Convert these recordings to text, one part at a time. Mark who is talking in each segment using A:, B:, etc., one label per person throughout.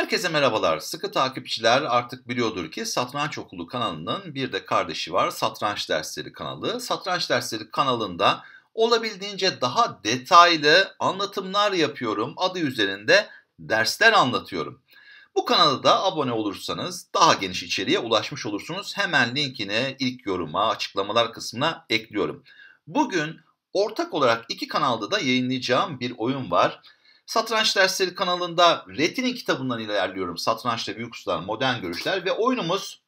A: Herkese merhabalar. Sıkı takipçiler artık biliyordur ki Satranç Okulu kanalının bir de kardeşi var. Satranç Dersleri kanalı. Satranç Dersleri kanalında olabildiğince daha detaylı anlatımlar yapıyorum. Adı üzerinde dersler anlatıyorum. Bu kanala da abone olursanız daha geniş içeriğe ulaşmış olursunuz. Hemen linkini ilk yoruma, açıklamalar kısmına ekliyorum. Bugün ortak olarak iki kanalda da yayınlayacağım bir oyun var. Satranç Dersleri kanalında Retin'in kitabından ilerliyorum. Satrançta Büyük Ustalar, Modern Görüşler ve oyunumuz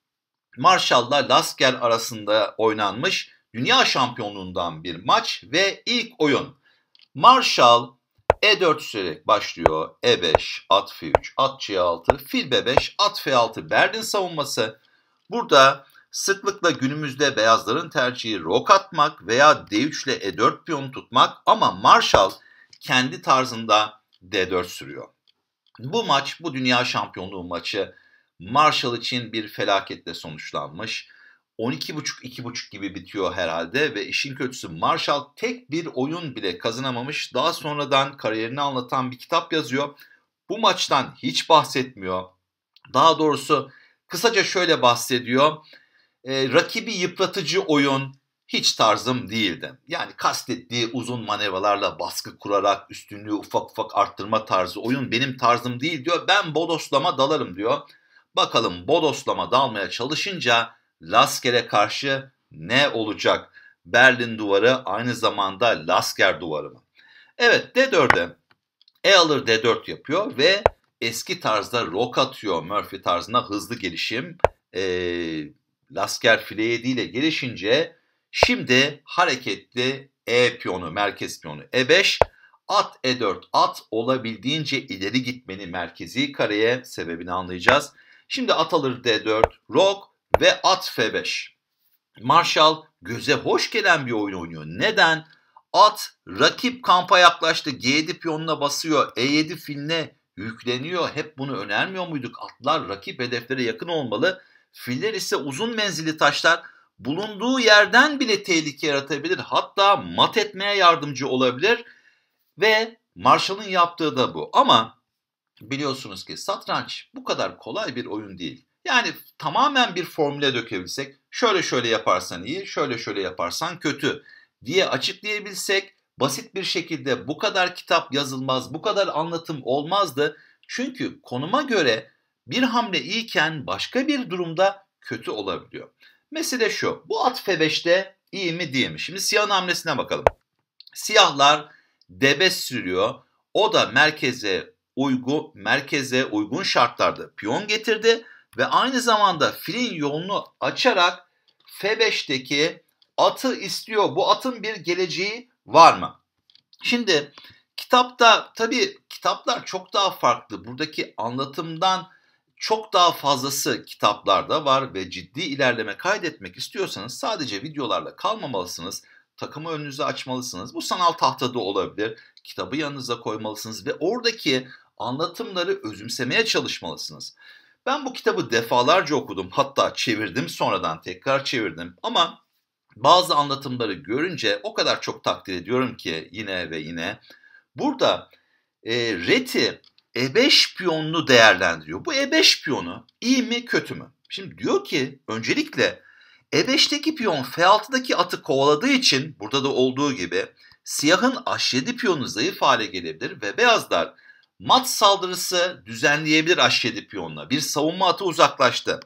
A: Marshall'la Lasker arasında oynanmış dünya şampiyonluğundan bir maç ve ilk oyun. Marshall E4 sürerek başlıyor. E5, at F3, at C6, fil B5, at F6 Berlin savunması. Burada sıklıkla günümüzde beyazların tercihi rok atmak veya D3 ile E4 piyonu tutmak ama Marshall kendi tarzında D4 sürüyor. Bu maç, bu dünya şampiyonluğu maçı Marshall için bir felaketle sonuçlanmış. 12.5-2.5 gibi bitiyor herhalde ve işin kötüsü Marshall tek bir oyun bile kazanamamış. Daha sonradan kariyerini anlatan bir kitap yazıyor. Bu maçtan hiç bahsetmiyor. Daha doğrusu kısaca şöyle bahsediyor. E, rakibi yıpratıcı oyun, hiç tarzım değildi. Yani kastettiği uzun manevralarla baskı kurarak üstünlüğü ufak ufak arttırma tarzı oyun benim tarzım değil diyor. Ben bodoslama dalarım diyor. Bakalım bodoslama dalmaya çalışınca Lasker'e karşı ne olacak? Berlin duvarı aynı zamanda Lasker duvarı mı? Evet D4'e E alır D4 yapıyor ve eski tarzda rok atıyor Murphy tarzına hızlı gelişim. E, Lasker file 7 ile gelişince Şimdi hareketli E piyonu, merkez piyonu E5. At E4, at olabildiğince ileri gitmenin merkezi kareye sebebini anlayacağız. Şimdi at alır D4, rok ve at F5. Marshall göze hoş gelen bir oyun oynuyor. Neden? At rakip kampa yaklaştı. G7 piyonuna basıyor. E7 filine yükleniyor. Hep bunu önermiyor muyduk? Atlar rakip hedeflere yakın olmalı. Filler ise uzun menzilli taşlar bulunduğu yerden bile tehlike yaratabilir. Hatta mat etmeye yardımcı olabilir ve Marshall'ın yaptığı da bu. Ama biliyorsunuz ki satranç bu kadar kolay bir oyun değil. Yani tamamen bir formüle dökebilsek, şöyle şöyle yaparsan iyi, şöyle şöyle yaparsan kötü diye açıklayabilsek, basit bir şekilde bu kadar kitap yazılmaz, bu kadar anlatım olmazdı. Çünkü konuma göre bir hamle iyiken başka bir durumda kötü olabiliyor. Mesele şu. Bu at febeşte iyi mi değil mi? Şimdi siyah hamlesine bakalım. Siyahlar debe sürüyor. O da merkeze uygun merkeze uygun şartlarda piyon getirdi ve aynı zamanda filin yolunu açarak F5'teki atı istiyor. Bu atın bir geleceği var mı? Şimdi kitapta tabii kitaplar çok daha farklı. Buradaki anlatımdan çok daha fazlası kitaplarda var ve ciddi ilerleme kaydetmek istiyorsanız sadece videolarla kalmamalısınız. Takımı önünüze açmalısınız. Bu sanal tahtada olabilir. Kitabı yanınıza koymalısınız ve oradaki anlatımları özümsemeye çalışmalısınız. Ben bu kitabı defalarca okudum. Hatta çevirdim sonradan tekrar çevirdim. Ama bazı anlatımları görünce o kadar çok takdir ediyorum ki yine ve yine. Burada e, Reti e5 piyonunu değerlendiriyor. Bu E5 piyonu iyi mi kötü mü? Şimdi diyor ki öncelikle E5'teki piyon F6'daki atı kovaladığı için burada da olduğu gibi siyahın H7 piyonu zayıf hale gelebilir ve beyazlar mat saldırısı düzenleyebilir H7 piyonla. Bir savunma atı uzaklaştı.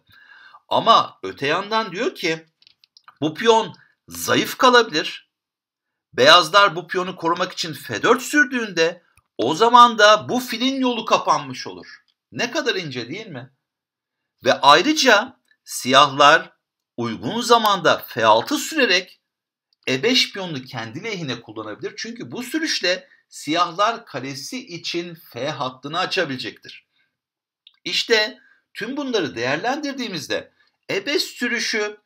A: Ama öte yandan diyor ki bu piyon zayıf kalabilir. Beyazlar bu piyonu korumak için F4 sürdüğünde o zaman da bu filin yolu kapanmış olur. Ne kadar ince değil mi? Ve ayrıca siyahlar uygun zamanda F6 sürerek E5 piyonunu kendi lehine kullanabilir. Çünkü bu sürüşle siyahlar kalesi için F hattını açabilecektir. İşte tüm bunları değerlendirdiğimizde E5 sürüşü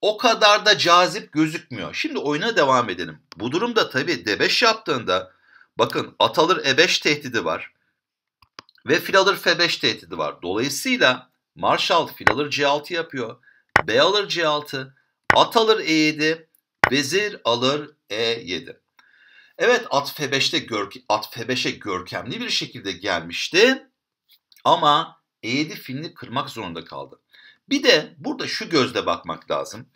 A: o kadar da cazip gözükmüyor. Şimdi oyuna devam edelim. Bu durumda tabii D5 yaptığında Bakın at alır E5 tehdidi var. Ve fil alır F5 tehdidi var. Dolayısıyla Marshall fil alır C6 yapıyor. B alır C6. At alır E7. Vezir alır E7. Evet at F5'te gör, at F5'e görkemli bir şekilde gelmişti. Ama E7 filini kırmak zorunda kaldı. Bir de burada şu gözle bakmak lazım.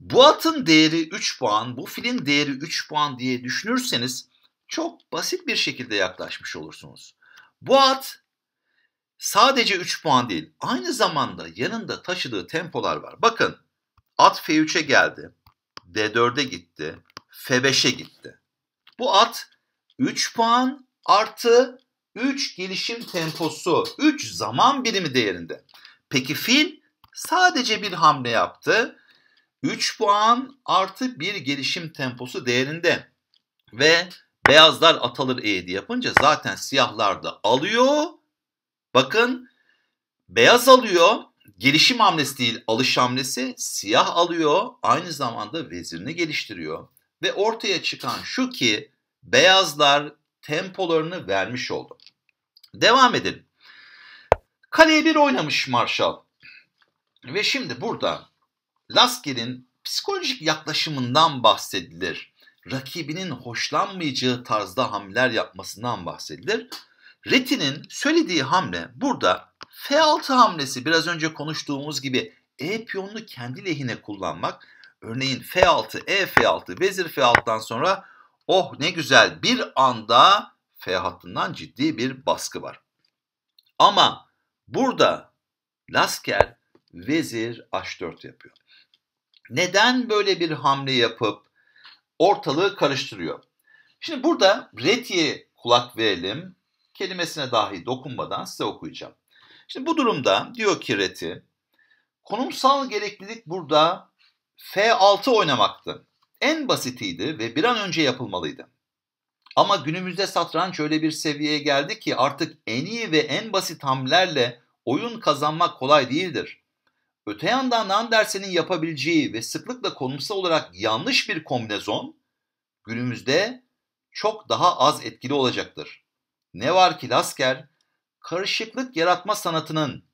A: Bu atın değeri 3 puan, bu filin değeri 3 puan diye düşünürseniz çok basit bir şekilde yaklaşmış olursunuz. Bu at sadece 3 puan değil, aynı zamanda yanında taşıdığı tempolar var. Bakın at F3'e geldi, D4'e gitti, F5'e gitti. Bu at 3 puan artı 3 gelişim temposu, 3 zaman birimi değerinde. Peki fil sadece bir hamle yaptı. 3 puan artı 1 gelişim temposu değerinde. Ve Beyazlar atalır eğdi yapınca zaten siyahlar da alıyor. Bakın beyaz alıyor. Gelişim hamlesi değil alış hamlesi. Siyah alıyor. Aynı zamanda vezirini geliştiriyor. Ve ortaya çıkan şu ki beyazlar tempolarını vermiş oldu. Devam edelim. Kaleye bir oynamış Marshall. Ve şimdi burada Lasker'in psikolojik yaklaşımından bahsedilir rakibinin hoşlanmayacağı tarzda hamleler yapmasından bahsedilir. Reti'nin söylediği hamle burada F6 hamlesi biraz önce konuştuğumuz gibi E piyonunu kendi lehine kullanmak. Örneğin F6, E F6, Vezir F6'dan sonra oh ne güzel bir anda F hattından ciddi bir baskı var. Ama burada Lasker Vezir H4 yapıyor. Neden böyle bir hamle yapıp ortalığı karıştırıyor. Şimdi burada retiye kulak verelim. Kelimesine dahi dokunmadan size okuyacağım. Şimdi bu durumda diyor ki reti, konumsal gereklilik burada F6 oynamaktı. En basitiydi ve bir an önce yapılmalıydı. Ama günümüzde satranç öyle bir seviyeye geldi ki artık en iyi ve en basit hamlerle oyun kazanmak kolay değildir. Öte yandan Andersen'in yapabileceği ve sıklıkla konumsal olarak yanlış bir kombinezon günümüzde çok daha az etkili olacaktır. Ne var ki Lasker karışıklık yaratma sanatının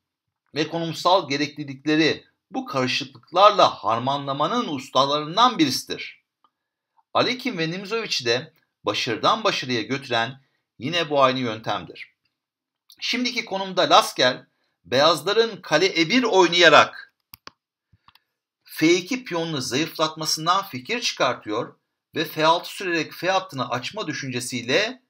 A: ve konumsal gereklilikleri bu karışıklıklarla harmanlamanın ustalarından birisidir. Alekin ve Nimzovic'i de başarıdan başarıya götüren yine bu aynı yöntemdir. Şimdiki konumda Lasker beyazların kale e1 oynayarak f2 piyonunu zayıflatmasından fikir çıkartıyor ve f6 sürerek f hattını açma düşüncesiyle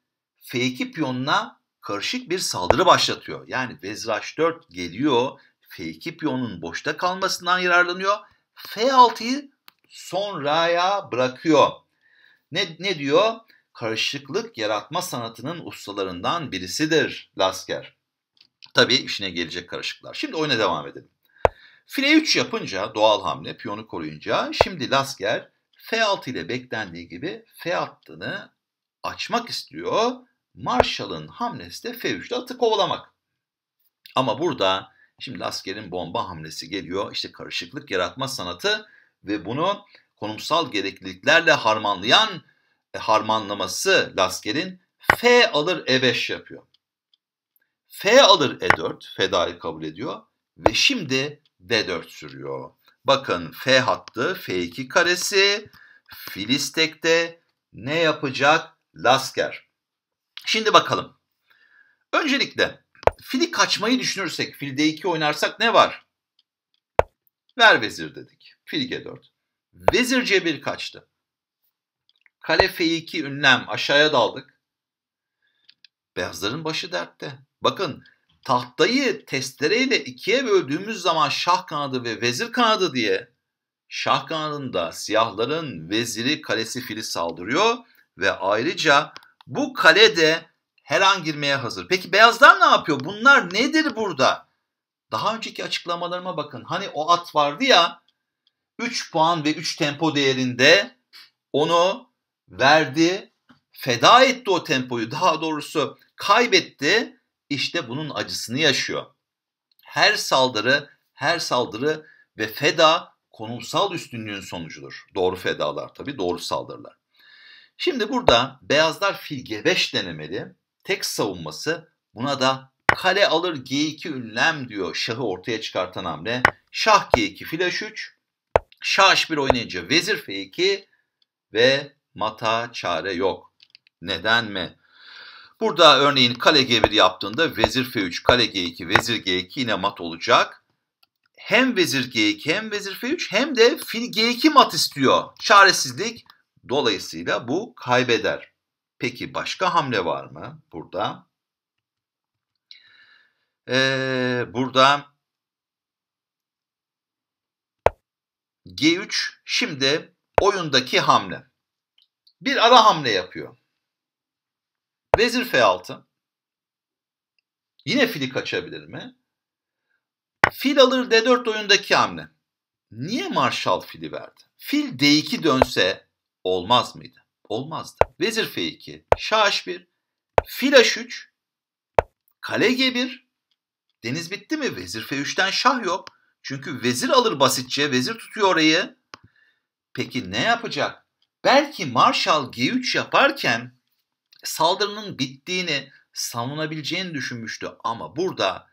A: f2 piyonuna karışık bir saldırı başlatıyor. Yani vezir h4 geliyor, f2 piyonun boşta kalmasından yararlanıyor. f6'yı sonraya bırakıyor. Ne, ne diyor? Karışıklık yaratma sanatının ustalarından birisidir Lasker. Tabii işine gelecek karışıklar. Şimdi oyuna devam edelim. File 3 yapınca doğal hamle piyonu koruyunca şimdi Lasker F6 ile beklendiği gibi F hattını açmak istiyor. Marshall'ın hamlesi de F3'te atı kovalamak. Ama burada şimdi Lasker'in bomba hamlesi geliyor. İşte karışıklık yaratma sanatı ve bunu konumsal gerekliliklerle harmanlayan e, harmanlaması Lasker'in F alır E5 yapıyor. F alır E4. Feda'yı kabul ediyor. Ve şimdi D4 sürüyor. Bakın F hattı F2 karesi Filistek'te ne yapacak? Lasker. Şimdi bakalım. Öncelikle fili kaçmayı düşünürsek, fil D2 oynarsak ne var? Ver vezir dedik. Fil G4. Vezir C1 kaçtı. Kale F2 ünlem aşağıya daldık. Beyazların başı dertte. Bakın tahtayı testereyle ikiye böldüğümüz zaman şah kanadı ve vezir kanadı diye şah kanadında siyahların veziri kalesi fili saldırıyor ve ayrıca bu kale de her an girmeye hazır. Peki beyazlar ne yapıyor? Bunlar nedir burada? Daha önceki açıklamalarıma bakın. Hani o at vardı ya 3 puan ve 3 tempo değerinde onu verdi. Feda etti o tempoyu. Daha doğrusu kaybetti işte bunun acısını yaşıyor. Her saldırı, her saldırı ve feda konumsal üstünlüğün sonucudur. Doğru fedalar tabii, doğru saldırılar. Şimdi burada beyazlar fil G5 denemeli. Tek savunması buna da kale alır G2 ünlem diyor şahı ortaya çıkartan hamle. Şah G2 fil H3. Şah H1 oynayınca vezir F2 ve mata çare yok. Neden mi? Burada örneğin kale G1 yaptığında vezir F3, kale G2, vezir G2 yine mat olacak. Hem vezir G2 hem vezir F3 hem de fil G2 mat istiyor. Çaresizlik dolayısıyla bu kaybeder. Peki başka hamle var mı burada? Ee, burada G3 şimdi oyundaki hamle. Bir ara hamle yapıyor. Vezir F6. Yine fili kaçabilir mi? Fil alır D4 oyundaki hamle. Niye Marshall fili verdi? Fil D2 dönse olmaz mıydı? Olmazdı. Vezir F2, Şah H1, Fil H3, Kale G1. Deniz bitti mi? Vezir F3'ten şah yok. Çünkü vezir alır basitçe. Vezir tutuyor orayı. Peki ne yapacak? Belki Marshall G3 yaparken saldırının bittiğini, savunabileceğini düşünmüştü ama burada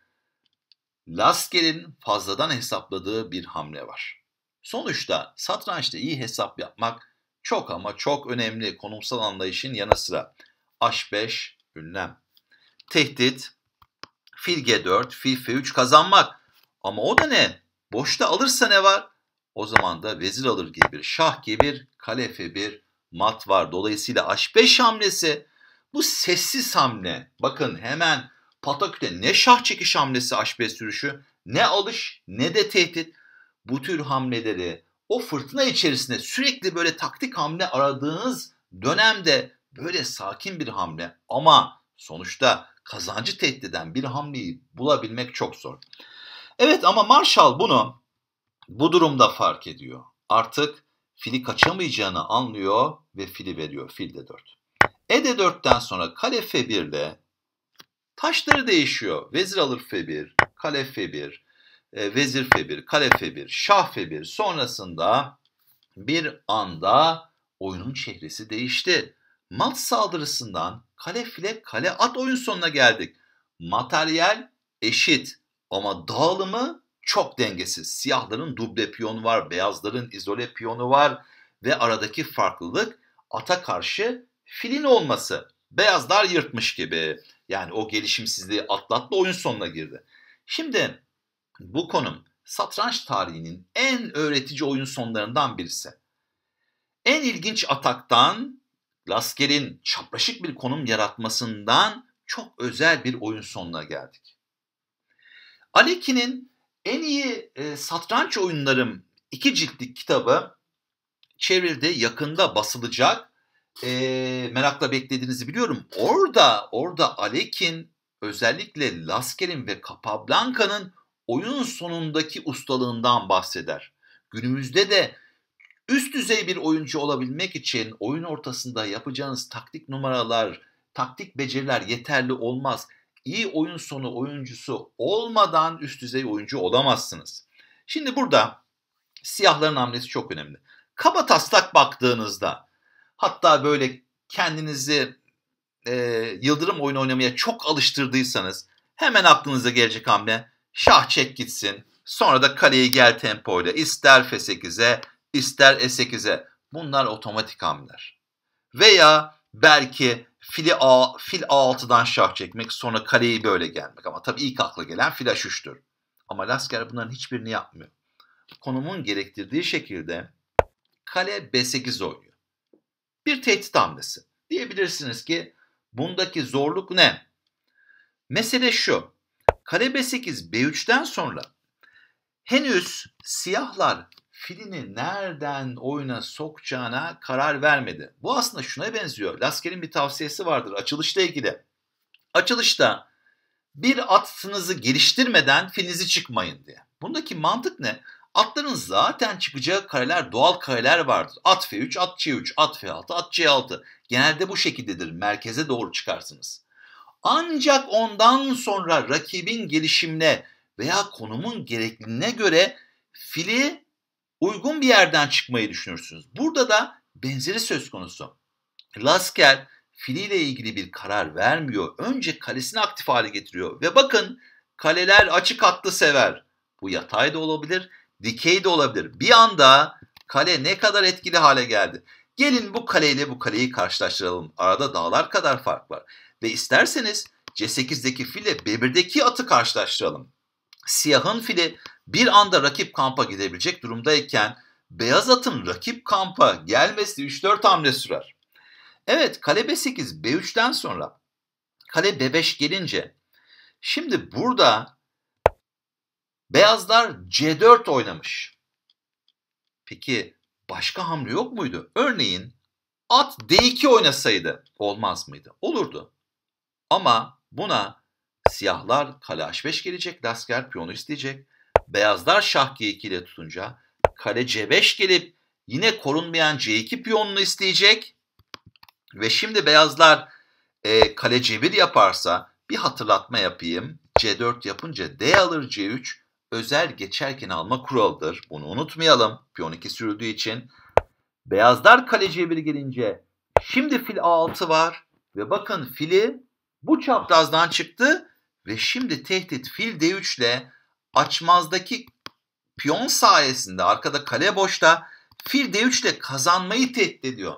A: Lasker'in fazladan hesapladığı bir hamle var. Sonuçta satrançta iyi hesap yapmak çok ama çok önemli konumsal anlayışın yanı sıra H5 ünlem. Tehdit, fil G4, fil F3 kazanmak. Ama o da ne? Boşta alırsa ne var? O zaman da vezir alır gibi bir şah gibi bir kale F1, mat var. Dolayısıyla H5 hamlesi bu sessiz hamle bakın hemen Pataküte ne şah çekiş hamlesi aşbe sürüşü ne alış ne de tehdit bu tür hamleleri o fırtına içerisinde sürekli böyle taktik hamle aradığınız dönemde böyle sakin bir hamle ama sonuçta kazancı tehdit eden bir hamleyi bulabilmek çok zor. Evet ama Marshall bunu bu durumda fark ediyor. Artık fili kaçamayacağını anlıyor ve fili veriyor. Fil de 4. E de 4'ten sonra kale f 1de taşları değişiyor. Vezir alır F1, kale F1, e, vezir F1, kale F1, şah F1. Sonrasında bir anda oyunun çehresi değişti. Mat saldırısından kale file kale at oyun sonuna geldik. Materyal eşit ama dağılımı çok dengesiz. Siyahların duble piyonu var, beyazların izole piyonu var ve aradaki farklılık ata karşı filin olması. Beyazlar yırtmış gibi. Yani o gelişimsizliği atlattı oyun sonuna girdi. Şimdi bu konum satranç tarihinin en öğretici oyun sonlarından birisi. En ilginç ataktan Lasker'in çapraşık bir konum yaratmasından çok özel bir oyun sonuna geldik. Aleki'nin en iyi e, satranç oyunlarım iki ciltlik kitabı çevrildi, yakında basılacak e, merakla beklediğinizi biliyorum. Orada orada Alek'in özellikle Lasker'in ve Capablanca'nın oyun sonundaki ustalığından bahseder. Günümüzde de üst düzey bir oyuncu olabilmek için oyun ortasında yapacağınız taktik numaralar, taktik beceriler yeterli olmaz. İyi oyun sonu oyuncusu olmadan üst düzey oyuncu olamazsınız. Şimdi burada siyahların hamlesi çok önemli. Kaba taslak baktığınızda Hatta böyle kendinizi e, yıldırım oyunu oynamaya çok alıştırdıysanız hemen aklınıza gelecek hamle şah çek gitsin. Sonra da kaleyi gel tempoyla ister F8'e ister E8'e bunlar otomatik hamleler. Veya belki fili A, fil A6'dan şah çekmek sonra kaleyi böyle gelmek ama tabii ilk akla gelen fil H3'tür. Ama Lasker bunların hiçbirini yapmıyor. Konumun gerektirdiği şekilde kale B8 oynuyor bir tehdit hamlesi. Diyebilirsiniz ki bundaki zorluk ne? Mesele şu. Kale B8 B3'ten sonra henüz siyahlar filini nereden oyuna sokacağına karar vermedi. Bu aslında şuna benziyor. Lasker'in bir tavsiyesi vardır açılışla ilgili. Açılışta bir atınızı geliştirmeden filinizi çıkmayın diye. Bundaki mantık ne? Atların zaten çıkacağı kareler doğal kareler vardır. At F3, at C3, at F6, at C6. Genelde bu şekildedir. Merkeze doğru çıkarsınız. Ancak ondan sonra rakibin gelişimine veya konumun gerekliliğine göre fili uygun bir yerden çıkmayı düşünürsünüz. Burada da benzeri söz konusu. Lasker filiyle ilgili bir karar vermiyor. Önce kalesini aktif hale getiriyor ve bakın kaleler açık hattı sever. Bu yatay da olabilir, Dikey de olabilir. Bir anda kale ne kadar etkili hale geldi. Gelin bu kaleyle bu kaleyi karşılaştıralım. Arada dağlar kadar fark var. Ve isterseniz C8'deki fille B1'deki atı karşılaştıralım. Siyahın fili bir anda rakip kampa gidebilecek durumdayken beyaz atın rakip kampa gelmesi 3-4 hamle sürer. Evet kale B8 B3'ten sonra kale B5 gelince şimdi burada Beyazlar C4 oynamış. Peki başka hamle yok muydu? Örneğin at D2 oynasaydı olmaz mıydı? Olurdu. Ama buna siyahlar kale H5 gelecek, asker piyonu isteyecek. Beyazlar şah G2 ile tutunca kale C5 gelip yine korunmayan C2 piyonunu isteyecek. Ve şimdi beyazlar e, kale C1 yaparsa bir hatırlatma yapayım. C4 yapınca D alır C3 özel geçerken alma kuralıdır. Bunu unutmayalım. Piyon 2 sürüldüğü için. Beyazlar kaleciye bir gelince şimdi fil A6 var ve bakın fili bu çaprazdan çıktı ve şimdi tehdit fil D3 ile açmazdaki piyon sayesinde arkada kale boşta fil D3 ile kazanmayı tehdit ediyor.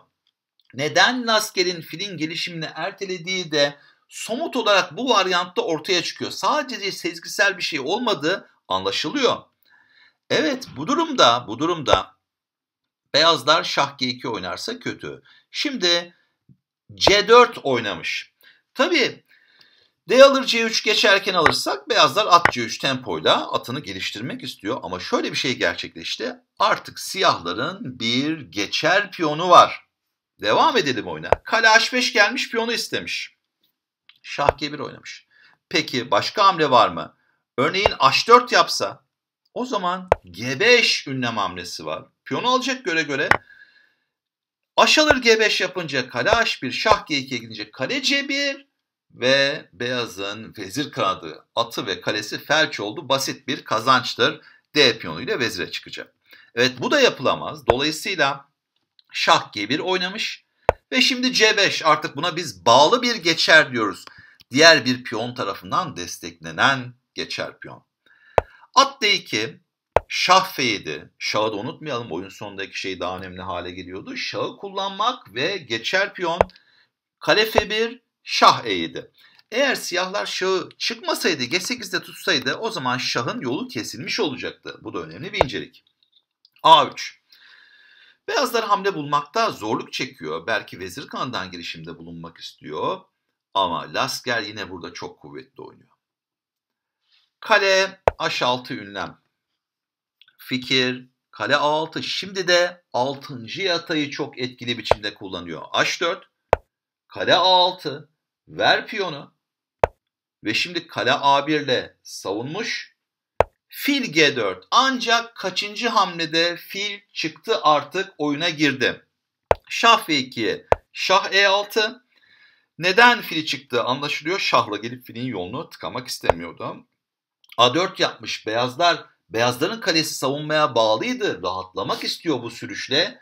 A: Neden Nasker'in filin gelişimini ertelediği de somut olarak bu varyantta ortaya çıkıyor. Sadece sezgisel bir şey olmadı Anlaşılıyor. Evet bu durumda bu durumda beyazlar şah g2 oynarsa kötü. Şimdi c4 oynamış. Tabi D alır C3 geçerken alırsak beyazlar at C3 tempoyla atını geliştirmek istiyor. Ama şöyle bir şey gerçekleşti. Artık siyahların bir geçer piyonu var. Devam edelim oyuna. Kale H5 gelmiş piyonu istemiş. Şah G1 oynamış. Peki başka hamle var mı? Örneğin H4 yapsa o zaman G5 ünlem hamlesi var. Piyonu alacak göre göre H alır G5 yapınca kale H1, şah G2'ye gidince kale C1 ve beyazın vezir kanadı atı ve kalesi felç oldu. Basit bir kazançtır. D ile vezire çıkacak. Evet bu da yapılamaz. Dolayısıyla şah G1 oynamış ve şimdi C5 artık buna biz bağlı bir geçer diyoruz. Diğer bir piyon tarafından desteklenen geçer piyon. At D2, şah F7. Şahı da unutmayalım. Oyun sonundaki şey daha önemli hale geliyordu. Şahı kullanmak ve geçer piyon. Kale F1, şah E7. Eğer siyahlar şahı çıkmasaydı, G8'de tutsaydı o zaman şahın yolu kesilmiş olacaktı. Bu da önemli bir incelik. A3. Beyazlar hamle bulmakta zorluk çekiyor. Belki Vezir Kan'dan girişimde bulunmak istiyor. Ama Lasker yine burada çok kuvvetli oynuyor. Kale H6 ünlem. Fikir kale A6 şimdi de 6. yatayı çok etkili biçimde kullanıyor. H4 kale A6 ver piyonu ve şimdi kale A1 ile savunmuş. Fil G4 ancak kaçıncı hamlede fil çıktı artık oyuna girdi. Şah F2 şah E6 neden fili çıktı anlaşılıyor. Şahla gelip filin yolunu tıkamak istemiyordum. A4 yapmış beyazlar. Beyazların kalesi savunmaya bağlıydı. Rahatlamak istiyor bu sürüşle.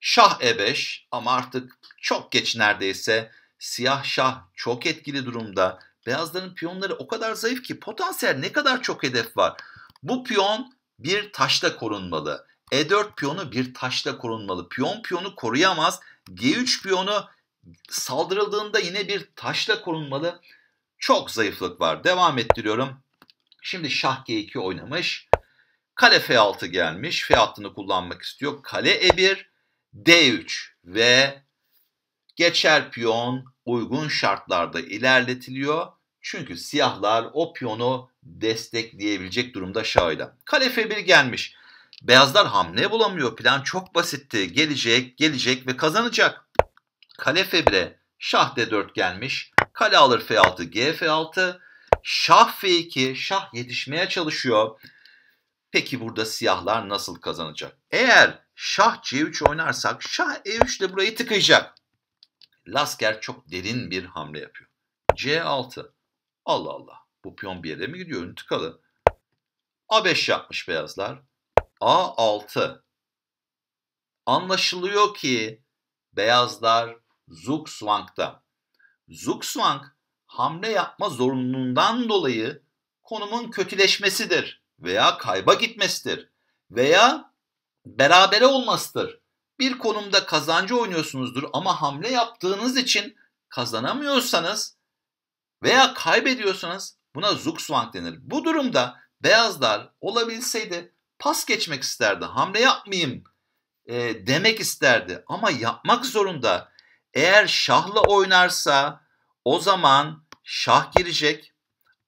A: Şah E5 ama artık çok geç neredeyse. Siyah şah çok etkili durumda. Beyazların piyonları o kadar zayıf ki potansiyel ne kadar çok hedef var. Bu piyon bir taşla korunmalı. E4 piyonu bir taşla korunmalı. Piyon piyonu koruyamaz. G3 piyonu saldırıldığında yine bir taşla korunmalı. Çok zayıflık var. Devam ettiriyorum. Şimdi şah g2 oynamış. Kale f6 gelmiş. F hattını kullanmak istiyor. Kale e1, d3 ve geçer piyon uygun şartlarda ilerletiliyor. Çünkü siyahlar o piyonu destekleyebilecek durumda şahıyla. Kale f1 gelmiş. Beyazlar hamle bulamıyor. Plan çok basitti. Gelecek, gelecek ve kazanacak. Kale f1'e şah d4 gelmiş. Kale alır f6, g 6 Şah F2, şah yetişmeye çalışıyor. Peki burada siyahlar nasıl kazanacak? Eğer şah C3 oynarsak şah E3 de burayı tıkayacak. Lasker çok derin bir hamle yapıyor. C6. Allah Allah. Bu piyon bir yere mi gidiyor? Ön tıkalı. A5 yapmış beyazlar. A6. Anlaşılıyor ki beyazlar Zugzwang'da. Zugzwang hamle yapma zorunluluğundan dolayı konumun kötüleşmesidir veya kayba gitmesidir veya berabere olmasıdır. Bir konumda kazancı oynuyorsunuzdur ama hamle yaptığınız için kazanamıyorsanız veya kaybediyorsanız buna zugzwang denir. Bu durumda beyazlar olabilseydi pas geçmek isterdi, hamle yapmayayım e, demek isterdi ama yapmak zorunda. Eğer şahla oynarsa, o zaman şah girecek.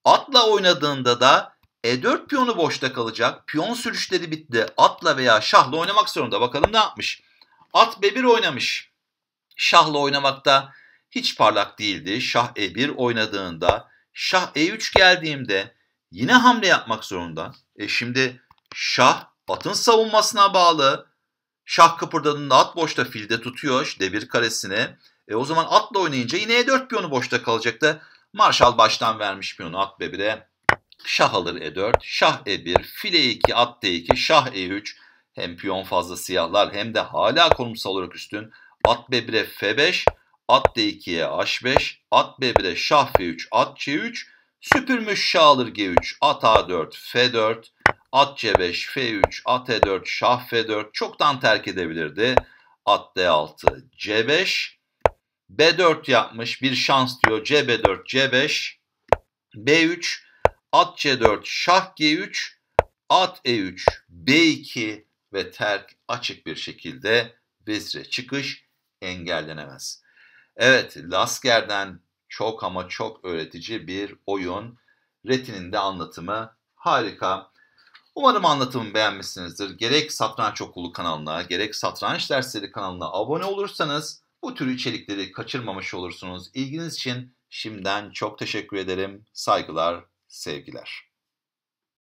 A: Atla oynadığında da e4 piyonu boşta kalacak. Piyon sürüşleri bitti. Atla veya şahla oynamak zorunda. Bakalım ne yapmış? At b1 oynamış. Şahla oynamakta hiç parlak değildi. Şah e1 oynadığında, şah e3 geldiğimde yine hamle yapmak zorunda. E şimdi şah atın savunmasına bağlı. Şah kıpırdadığında at boşta filde tutuyor d1 karesini. E, o zaman atla oynayınca yine E4 piyonu boşta kalacaktı. Marshall baştan vermiş piyonu at b Şah alır E4, şah E1, file 2, at D2, şah E3. Hem piyon fazla siyahlar hem de hala konumsal olarak üstün. At b F5, at D2'ye H5, at b şah F3, at C3. Süpürmüş şah alır G3, at A4, F4, at C5, F3, at E4, şah F4. Çoktan terk edebilirdi. At D6, C5, B4 yapmış bir şans diyor. CB4, C5, B3, at C4, şah G3, at E3, B2 ve terk açık bir şekilde vezire çıkış engellenemez. Evet Lasker'den çok ama çok öğretici bir oyun. Retin'in de anlatımı harika. Umarım anlatımı beğenmişsinizdir. Gerek Satranç Okulu kanalına, gerek Satranç Dersleri kanalına abone olursanız bu tür içerikleri kaçırmamış olursunuz. İlginiz için şimdiden çok teşekkür ederim. Saygılar, sevgiler.